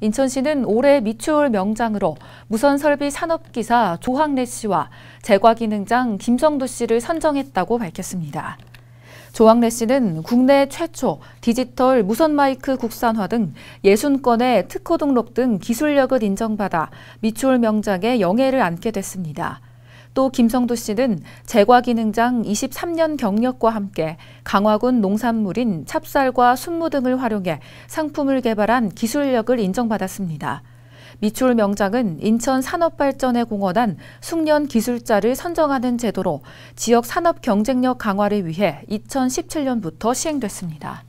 인천시는 올해 미추홀 명장으로 무선설비 산업기사 조항래 씨와 제과기능장 김성도 씨를 선정했다고 밝혔습니다. 조항래 씨는 국내 최초 디지털 무선 마이크 국산화 등 60건의 특허 등록 등 기술력을 인정받아 미추홀 명장에 영예를 안게 됐습니다. 또 김성도 씨는 제과기능장 23년 경력과 함께 강화군 농산물인 찹쌀과 순무 등을 활용해 상품을 개발한 기술력을 인정받았습니다. 미출 명장은 인천 산업발전에 공헌한 숙련 기술자를 선정하는 제도로 지역 산업 경쟁력 강화를 위해 2017년부터 시행됐습니다.